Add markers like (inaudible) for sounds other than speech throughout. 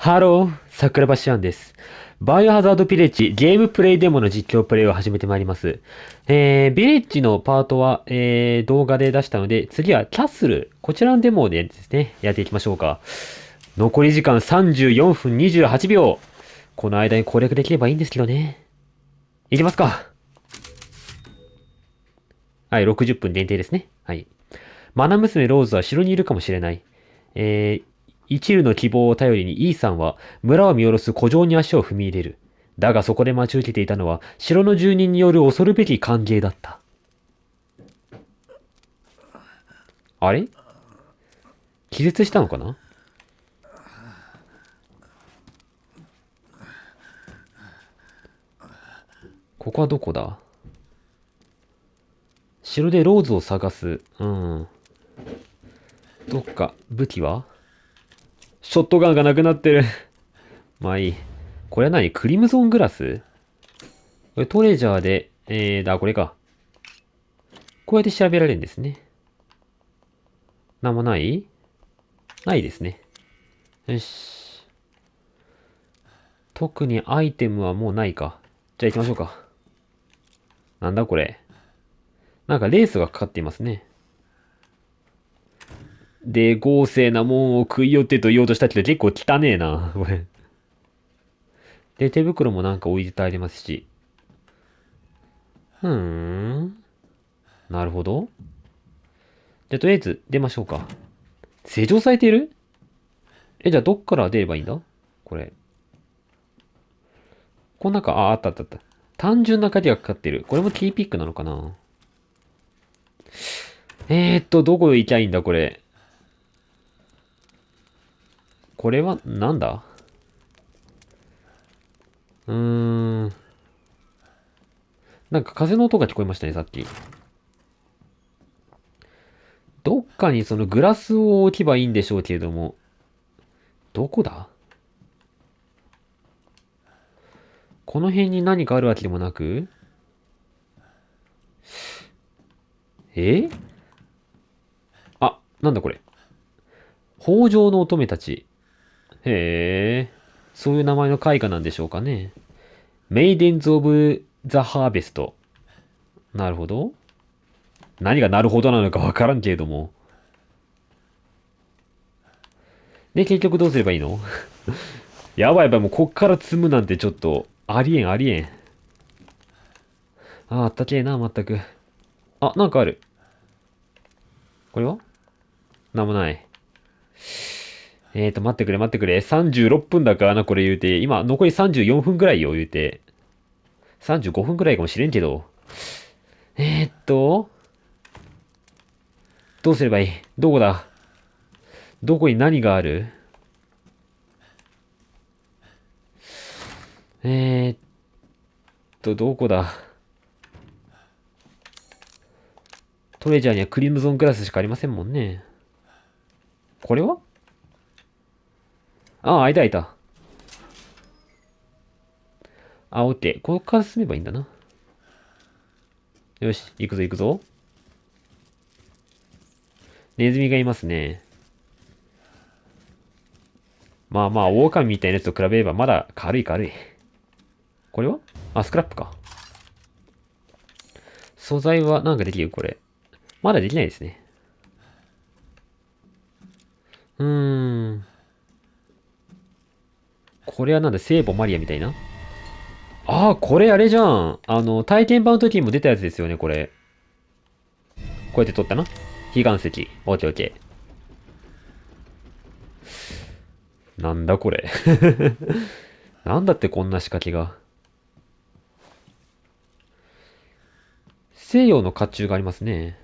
ハロー、桜橋アンです。バイオハザードビレッジゲームプレイデモの実況プレイを始めてまいります。えー、ビレッジのパートは、えー、動画で出したので、次はキャッスル、こちらのデモでですね、やっていきましょうか。残り時間34分28秒。この間に攻略できればいいんですけどね。いきますか。はい、60分限定ですね。はい。マナ娘ローズは城にいるかもしれない。えー、一縷の希望を頼りに E さんは村を見下ろす古城に足を踏み入れる。だがそこで待ち受けていたのは城の住人による恐るべき歓迎だった。あれ気絶したのかなここはどこだ城でローズを探す。うん。どっか武器はショットガンがなくなってる (laughs) まあいい。これは何クリムゾングラスこれトレジャーで、えー、だ、これか。こうやって調べられるんですね。なんもないないですね。よし。特にアイテムはもうないか。じゃあ行きましょうか。なんだこれ。なんかレースがかかっていますね。で、豪勢なもんを食い寄ってと言おうとしたけど、結構汚ねえな。これ。で、手袋もなんか置いてありますし。ふーん。なるほど。じゃとりあえず出ましょうか。施錠されてるえ、じゃあ、どっから出ればいいんだこれ。この中、あ、あったあったあった。単純な鍵がかかってる。これもキーピックなのかなえー、っと、どこ行きゃいいんだ、これ。これは、なんだうーん。なんか風の音が聞こえましたね、さっき。どっかにそのグラスを置けばいいんでしょうけれども、どこだこの辺に何かあるわけでもなくえあ、なんだこれ。北条の乙女たち。へえ、そういう名前の絵画なんでしょうかね。メイデンズ・オブ・ザ・ハーベスト。なるほど。何がなるほどなのかわからんけれども。で、結局どうすればいいの (laughs) やばいやばい、もうこっから積むなんてちょっと、ありえんありえん。ああ、あったけえな、まったく。あ、なんかある。これはなんもない。えーと、待ってくれ待ってくれ。36分だからな、これ言うて。今、残り34分くらいよ、言うて。35分くらいかもしれんけど。えー、っと、どうすればいいどこだどこに何があるえー、っと、どこだトレジャーにはクリムゾングラスしかありませんもんね。これはああ、いたいた。あ、おって。ここから進めばいいんだな。よし、行くぞ行くぞ。ネズミがいますね。まあまあ、狼みたいなやつと比べればまだ軽い軽い。これはあ、スクラップか。素材はなんかできるこれ。まだできないですね。うーん。これはなんだ、聖母マリアみたいなああ、これあれじゃん。あの、体験版の時にも出たやつですよね、これ。こうやって撮ったな。悲願石。オッケーオッケー。なんだこれ。(laughs) なんだってこんな仕掛けが。西洋の甲冑がありますね。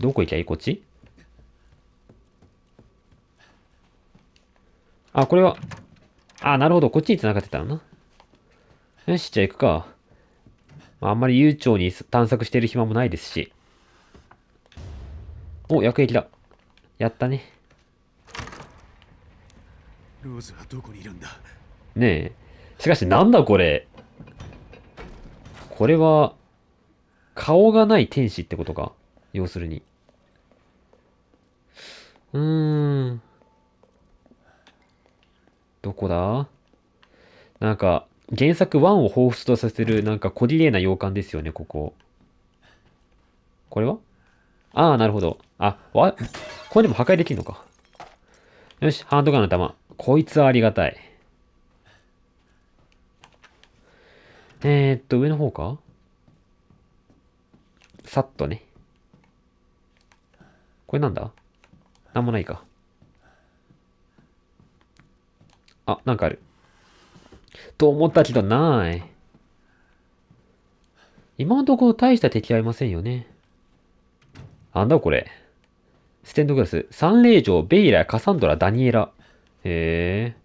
どこ行きゃいいこっちあ、これは。あ、なるほど。こっちに繋がってたのな。よし、じゃあ行くか。あんまり悠長に探索してる暇もないですし。お、薬液だ。やったね。ローズはどこにいるんだねえ。しかし、なんだこれ。これは、顔がない天使ってことか。要するに。うーん。どこだなんか、原作1を彷彿とさせる、なんか小れいな洋館ですよね、ここ。これはああ、なるほど。あ、わ、これでも破壊できるのか。よし、ハンドガンの弾。こいつはありがたい。えー、っと、上の方かさっとね。これなんだなんもないか。あ、なんかある。と思ったけど、ない。今のところ大した敵はいませんよね。なんだこれ。ステンドグラス。三霊城、ベイラ、カサンドラ、ダニエラ。へえ。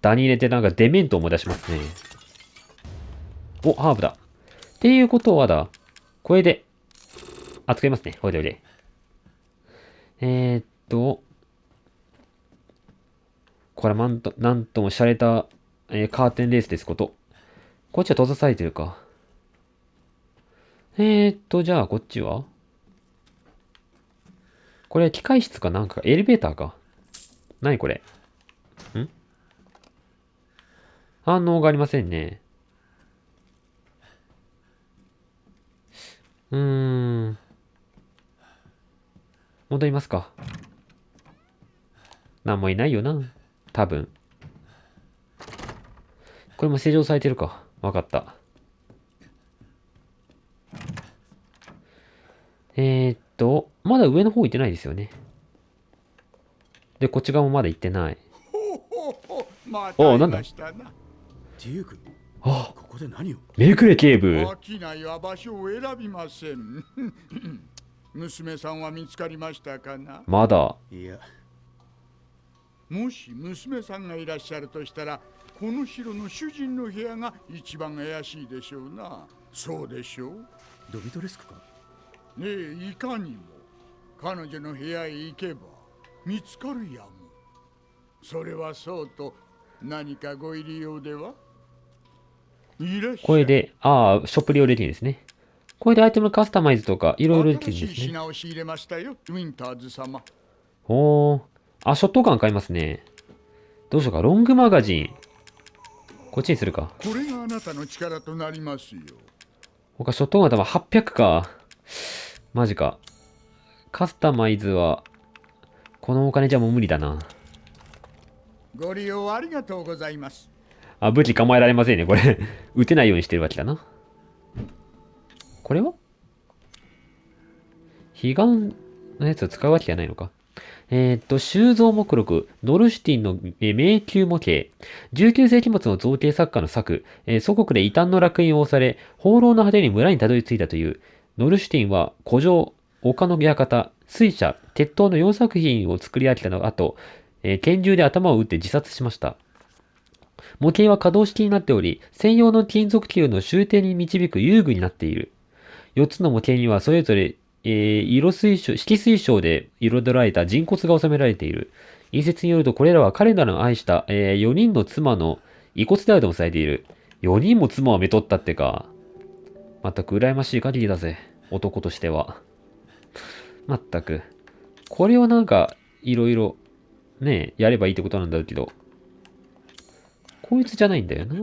ダニエラってなんかデメント思い出しますね。お、ハーブだ。っていうことはだ。これで。あ、作りますね。ほいでほいで。えー、っと。これはなんと、なんとも洒落た、えー、カーテンレースですこと。こっちは閉ざされてるか。えーっと、じゃあこっちはこれは機械室かなんか、エレベーターか。なにこれ。ん反応がありませんね。うーん。戻りますか。何もいないよな。多分。これも施錠されてるか。わかった。えー、っと、まだ上の方行ってないですよね。で、こっち側もまだ行ってない。(laughs) おお、なんだデュークああここで何をメクレ警部 (laughs) 娘さんは見つかりましたかなまだいやもし娘さんがいらっしゃるとしたらこの城の主人の部屋が一番怪しいでしょうなそうでしょうドビトレスクかねえいかにも彼女の部屋へ行けば見つかるやもそれはそうと何かご入り用ではこれで、ああ、ショップ利用できるですね。これでアイテムカスタマイズとかいろいろできるんですね。おお。あ、ショットガン買いますね。どうしようか。ロングマガジン。こっちにするか。これがあなたの力となりますよ。他、ショットガン多分800か。マジか。カスタマイズは、このお金じゃもう無理だな。ご利用ありがとうございます。あ、武器構えられませんね、これ撃てないようにしてるわけだな。これは彼岸のやつを使うわけじゃないのか。えー、っと、修造目録、ノルシュティンの迷宮模型、19世紀末の造形作家の作、えー、祖国で異端の落印を押され、放浪の果てに村にたどり着いたという、ノルシュティンは古城、丘の館、水車、鉄塔の4作品を作り上げたの後、えー、拳銃で頭を撃って自殺しました。模型は可動式になっており、専用の金属球の終点に導く遊具になっている。4つの模型にはそれぞれえー、色水晶、色水晶で彩られた人骨が収められている。一説によると、これらは彼らの愛した、えー、4人の妻の遺骨であるともされている。4人も妻をめとったってか。まったく羨ましい限りだぜ。男としては。まったく。これをなんか、いろいろ、ねやればいいってことなんだけど。こいつじゃないんだよな。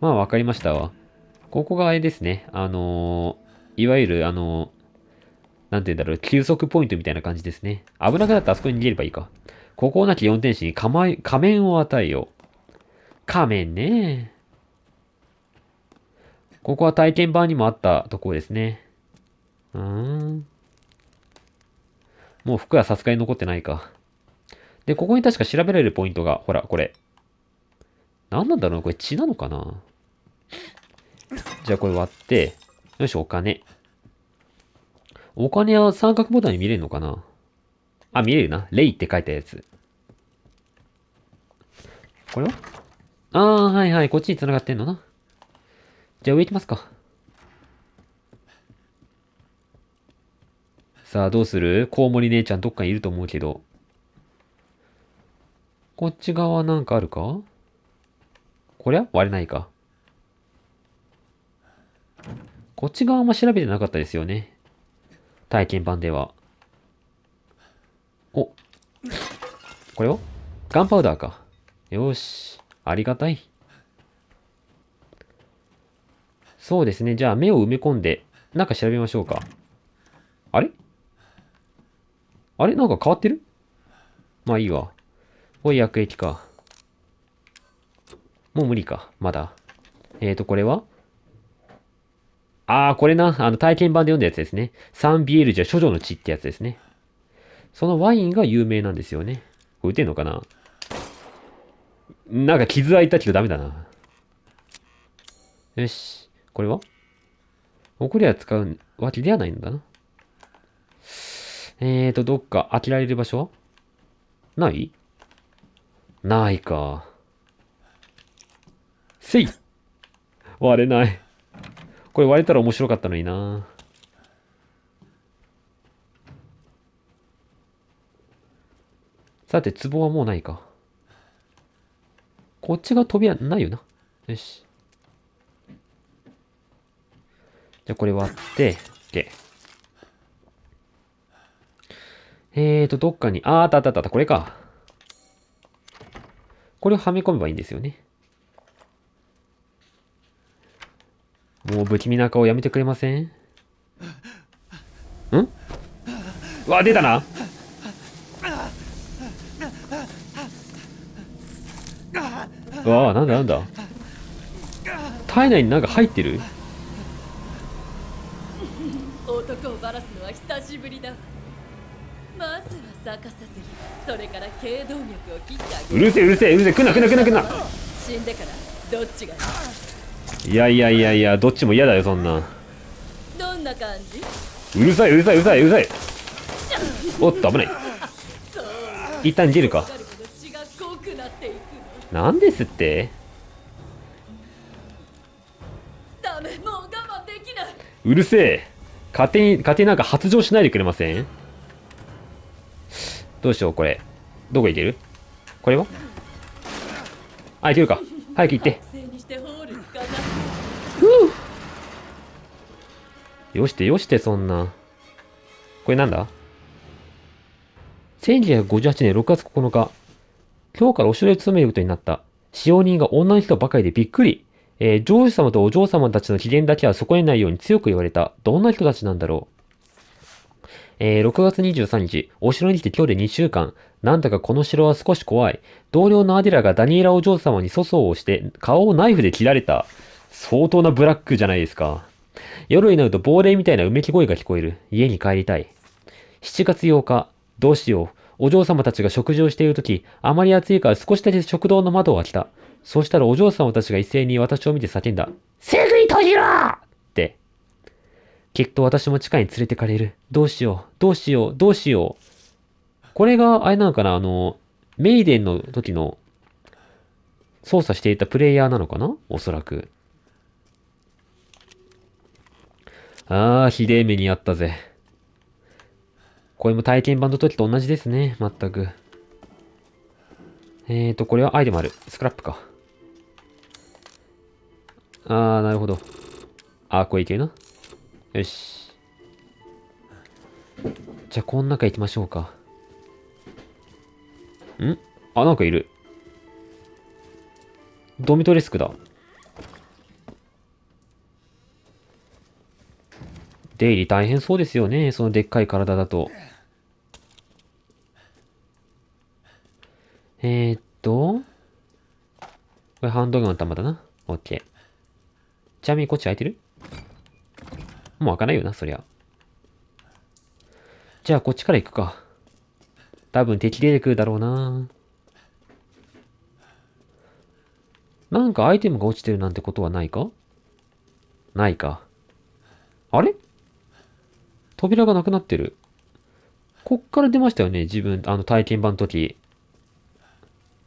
まあ、わかりましたわ。ここがあれですね。あのーいわゆる、あの、なんて言うんだろう、休息ポイントみたいな感じですね。危なくなったらあそこに逃げればいいか。ここなき4天使に仮面を与えよう。仮面ね。ここは体験版にもあったところですね。うーん。もう服はさすがに残ってないか。で、ここに確か調べられるポイントが、ほら、これ。何なんだろうこれ血なのかなじゃあこれ割って、よし、お金。お金は三角ボタンに見れるのかなあ、見れるな。レイって書いたやつ。これはああ、はいはい。こっちに繋がってんのな。じゃあ上行きますか。さあ、どうするコウモリ姉ちゃんどっかにいると思うけど。こっち側なんかあるかこりゃ割れないか。こっち側も調べてなかったですよね。体験版では。お。これをガンパウダーか。よし。ありがたい。そうですね。じゃあ目を埋め込んで、なんか調べましょうか。あれあれなんか変わってるまあいいわ。おい、薬液か。もう無理か。まだ。えーと、これはああ、これな、あの体験版で読んだやつですね。サンビエルジゃ、諸女の血ってやつですね。そのワインが有名なんですよね。これ打てんのかななんか傷開いたけどダメだな。よし。これは送りは使うわけではないんだな。えーと、どっか開けられる場所はないないか。せい割れない。これ割れたら面白かったのになさて、壺はもうないか。こっちが扉ないよな。よし。じゃあこれ割って、OK。えーと、どっかに、あーあったあったあった、これか。これをはめ込めばいいんですよね。もう不気味な顔やめてくれませんんわ、出たなわあ、なんだなんだ体内になんか入ってる男をばらすのは久しぶりだまずは逆さずりそれから頸動脈を切ってあげるうるせえうるせえうるせえくなくなくなくな死んでからどっちがいやいやいやいやどっちも嫌だよそんなどんな感じうるさいうるさいうるさいうるさいおっと危ない一旦逃げるかなんですってうるせえ勝手に勝手になんか発情しないでくれませんどうしようこれどこ行けるこれはあいけるか早く行ってよしてよしてそんな。これなんだ ?1958 年6月9日。今日からお城へ勤めることになった。使用人が女の人ばかりでびっくり。えー、上司様とお嬢様たちの機嫌だけは損ねないように強く言われた。どんな人たちなんだろうえー、6月23日、お城に来て今日で2週間。なんだかこの城は少し怖い。同僚のアディラがダニエラお嬢様に粗相をして、顔をナイフで切られた。相当なブラックじゃないですか。夜になると亡霊みたいなうめき声が聞こえる。家に帰りたい。7月8日、どうしよう。お嬢様たちが食事をしているとき、あまり暑いから少しだけ食堂の窓を開けた。そうしたらお嬢様たちが一斉に私を見て叫んだ。すぐに閉じろって。きっと私も地下に連れてかれる。どうしよう、どうしよう、どうしよう。これが、あれなのかなあの、メイデンの時の操作していたプレイヤーなのかなおそらく。ああ、ひでえ目にあったぜ。これも体験版の時と同じですね、まったく。えーと、これはアイテムある。スクラップか。ああ、なるほど。あー、これいけるな。よし。じゃあ、この中行きましょうか。んあ、なんかいる。ドミトレスクだ。出入り大変そうですよね、そのでっかい体だと。えー、っと、これハンドガンの弾だな。オッケー。ちなみにこっち開いてるもう開かないよな、そりゃ。じゃあこっちから行くか。多分敵出てくるだろうな。なんかアイテムが落ちてるなんてことはないかないか。あれ扉がなくなってる。こっから出ましたよね、自分、あの体験版の時。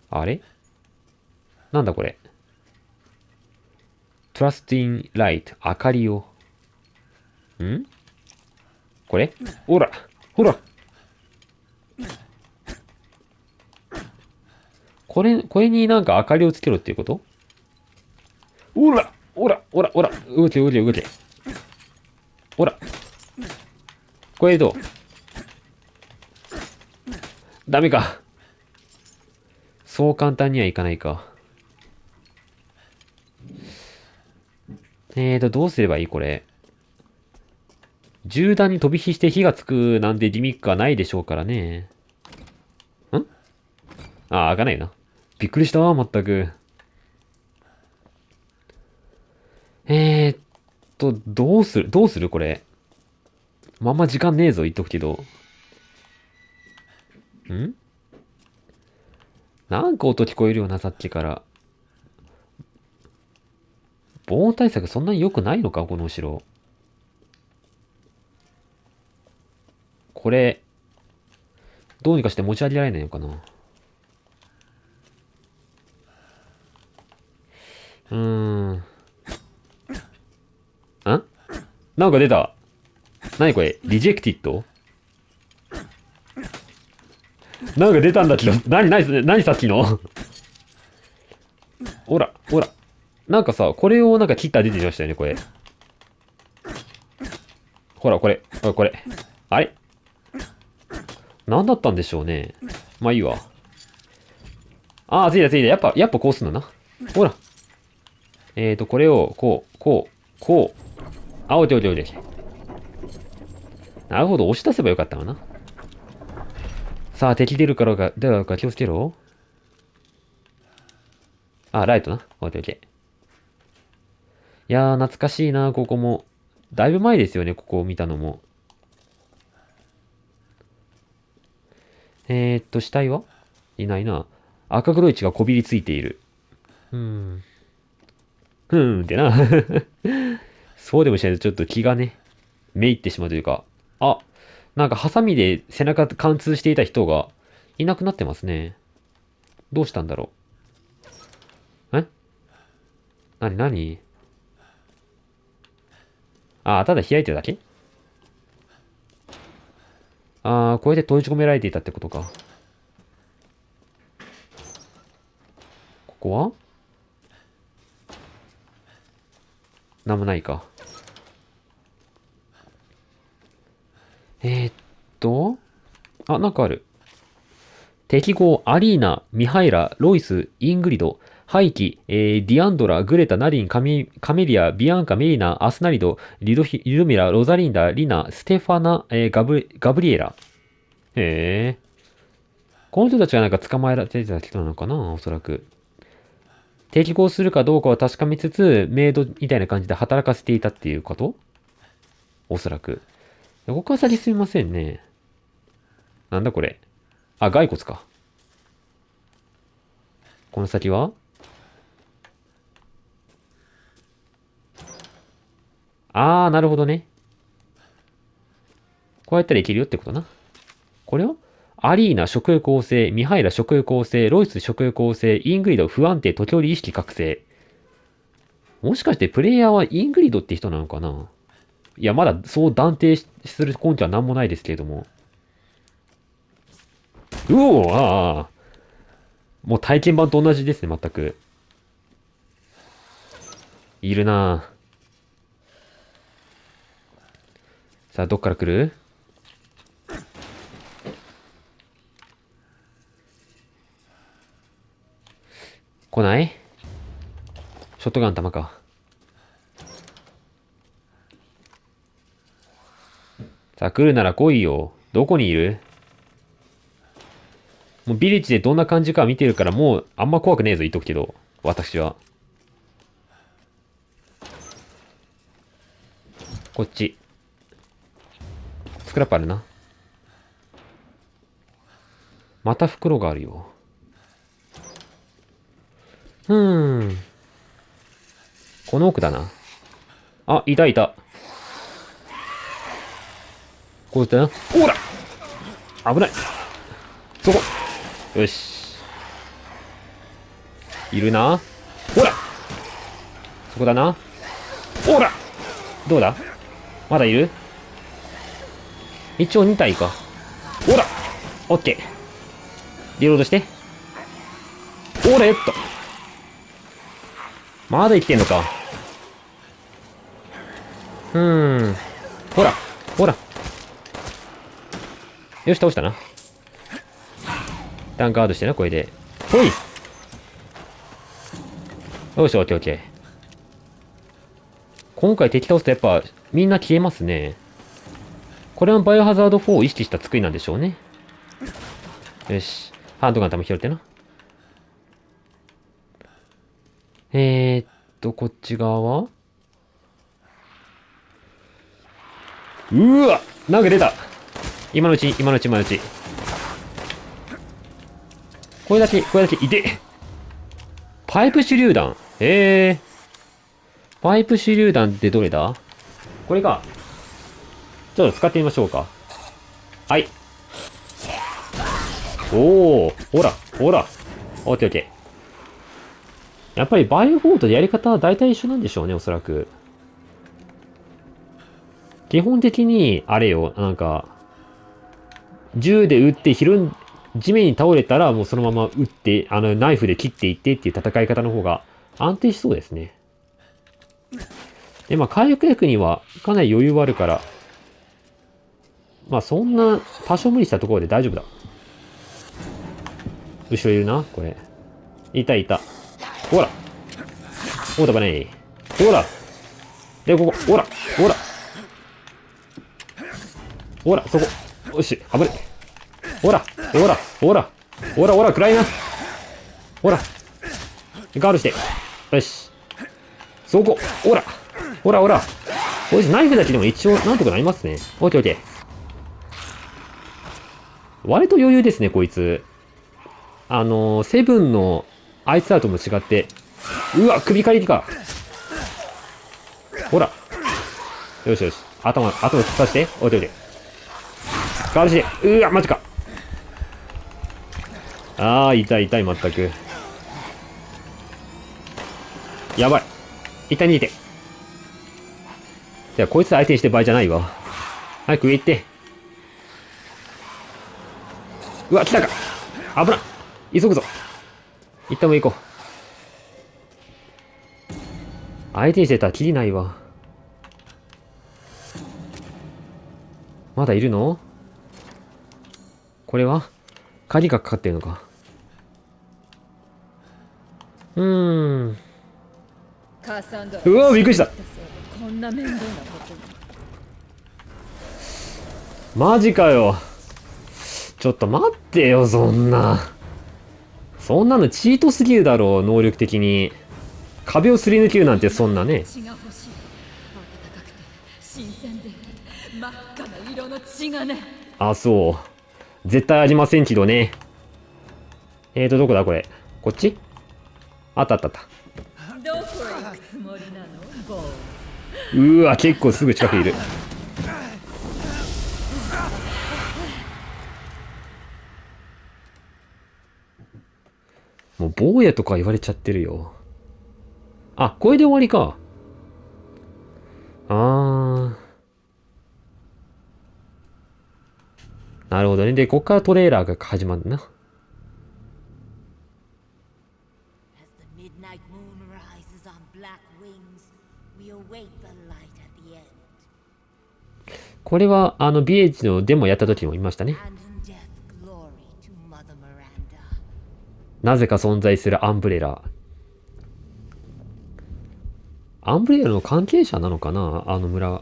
あれなんだこれ。trust in light, 明かりを。んこれほらほらこれ、これになんか明かりをつけろっていうことほらほらほらほら動け動け動け。ほらこれどうダメか。そう簡単にはいかないか。えーと、どうすればいいこれ。銃弾に飛び火して火がつくなんてギミックはないでしょうからね。んあ、開かないな。びっくりしたわ、まったく。えーと、どうするどうするこれ。まんま時間ねえぞ、言っとくけど。んなんか音聞こえるよな、さっきから。防音対策そんなに良くないのかこの後ろ。これ、どうにかして持ち上げられないのかなうーん。んなんか出た。何これリジェクティッドなんか出たんだけど、何、何、何さっきのほら、ほら。なんかさ、これをなんか切ったら出てきましたよね、これ。ほら、これ、ほらこれ。あれ何だったんでしょうね。まあいいわ。ああ、ついたついた。やっぱ、やっぱこうすんだな。ほら。えー、と、これを、こう、こう、こう。あ、お青ておいておいて。なるほど、押し出せばよかったわな。さあ、敵出るからか、出るか気をつけろ。あ、ライトな。オッケーオッケー。いやー、懐かしいな、ここも。だいぶ前ですよね、ここを見たのも。えー、っと、死体はいないな。赤黒い血がこびりついている。うん。ふーんってな。(laughs) そうでもしないとちょっと気がね、めいってしまうというか、あ、なんかハサミで背中貫通していた人がいなくなってますね。どうしたんだろう。えなになにあ、ただ開いてるだけああ、これで閉じ込められていたってことか。ここはなんもないか。えー、っと、あ、なんかある。適合、アリーナ、ミハイラ、ロイス、イングリド、ハイキ、えー、ディアンドラ、グレタ、ナリン、カミカメリア、ビアンカ、メリナ、アスナリド、リドヒリドミラ、ロザリンダ、リナ、ステファナ、えー、ガブガブリエラ。へえ。この人たちがなんか捕まえられてた人なのかなおそらく。適合するかどうかを確かめつつ、メイドみたいな感じで働かせていたっていうことおそらく。横こさら先すみませんね。なんだこれ。あ、骸骨か。この先はあー、なるほどね。こうやったらいけるよってことな。これをアリーナ、食欲旺盛、ミハイラ、食欲旺盛、ロイス、食欲旺盛、イングリド、不安定、時折意識覚醒。もしかしてプレイヤーはイングリドって人なのかないや、まだそう断定する根拠は何もないですけれども。うおああ。もう体験版と同じですね、全く。いるなさあ、どっから来る来ないショットガン弾か。さあ、来るなら来いよ。どこにいるもうビレッジでどんな感じか見てるから、もうあんま怖くねえぞ、言っとくけど。私は。こっち。スクラップあるな。また袋があるよ。うーん。この奥だな。あ、いたいた。こうだな。ほら危ないそこよし。いるな。ほらそこだな。ほらどうだまだいる一応2体か。ほらオッケー。リロードして。おれっと。まだ生きてんのか。うーん。ほら。よし、倒したな。ダンガードしてな、これで。ほいよし、オッケーオッケー。今回敵倒すとやっぱ、みんな消えますね。これはバイオハザード4を意識した作りなんでしょうね。よし。ハンドガン多分拾ってな。えー、っと、こっち側はうわなんか出た今のうち、今のうち、今のうち。これだけ、これだけ、いてパイプ手榴弾。ええパイプ手榴弾ってどれだこれか。ちょっと使ってみましょうか。はい。おー、ほら、ほら。オッケーオッケー。やっぱりバイオフォートでやり方は大体一緒なんでしょうね、おそらく。基本的に、あれよ、なんか、銃で撃ってひるん、地面に倒れたらもうそのまま撃って、あの、ナイフで切っていってっていう戦い方の方が安定しそうですね。で、まあ、回復薬にはかなり余裕はあるから、まあ、そんな、多少無理したところで大丈夫だ。後ろいるな、これ。いたいた。ほらほらで、ここ、ほらほらほらそこ。よし、危ない。ほらほらほらほらほら暗いなほらガールしてよしそこほらほらほらこれナイフだけでも一応なんとかなりますねオッケーオッケー割と余裕ですねこいつあのー、セブンのあいつらとも違ってうわ首狩りかほらよしよし頭頭突っ刺してオッケーオッケーガールしてうわマジかああ、痛い痛い、全く。やばい。痛い逃げて。じゃあ、こいつ相手にしてる場合じゃないわ。早く上行って。うわ、来たか。危ない。急ぐぞ。一旦も行こう。相手にしてたらきりないわ。まだいるのこれは鍵がかかってるのか。うーんうわびっくりしたこんな面倒なことマジかよちょっと待ってよそんなそんなのチートすぎるだろう能力的に壁をすり抜けるなんてそんなねあそう絶対ありませんけどねえーとどこだこれこっちあったあったあったうわ結構すぐ近くいるもう坊やとか言われちゃってるよあこれで終わりかあーなるほどねでこっからトレーラーが始まるな moon rises on black wings, we await the light at the end. これはあのビエージのデモやった時も言いましたね。なぜか存在するアンブレラ。アンブレラの関係者なのかなあの村。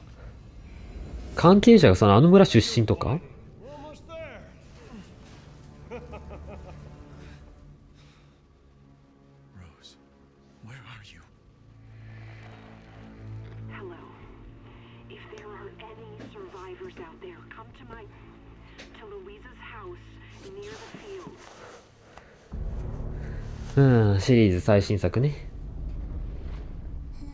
関係者がそのあの村出身とかうん、シリーズ最新作ね。(laughs)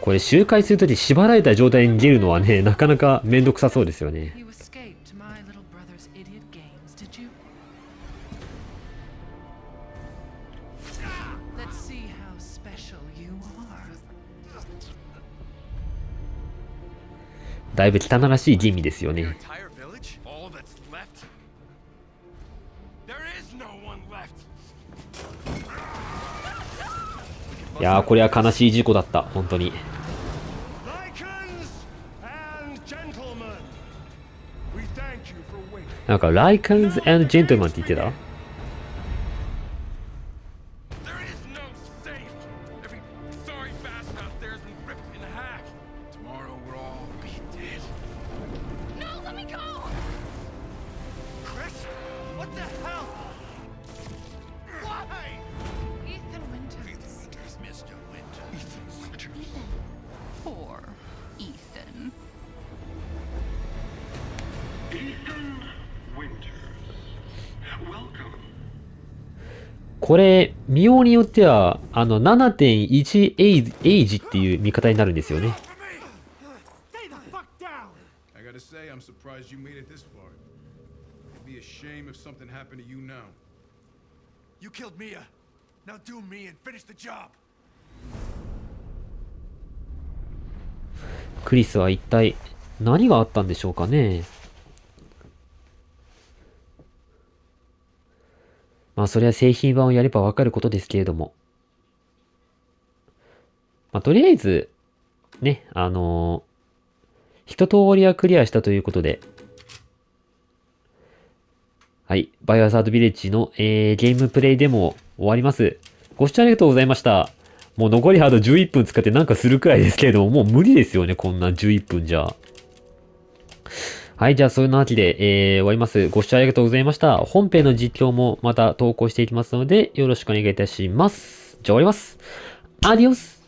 これ周回するとき縛られた状態に出るのはね、なかなか面倒くさそうですよね。だいぶ汚らしい吟味ですよね。いやーこれは悲しい事故だった本当になんか「ライクンズジェントルマン」って言ってたによっては、あの、7.1エイジっていう見方になるんですよね。クリスは一体何があったんでしょうかねまあ、それは製品版をやればわかることですけれども。まあ、とりあえず、ね、あのー、一通りはクリアしたということで、はい、バイオハザードビレッジの、えー、ゲームプレイでも終わります。ご視聴ありがとうございました。もう残りハード11分使ってなんかするくらいですけれども、もう無理ですよね、こんな11分じゃ。はい、じゃあ、そういうので、えー、終わります。ご視聴ありがとうございました。本編の実況もまた投稿していきますので、よろしくお願いいたします。じゃあ、終わります。アディオス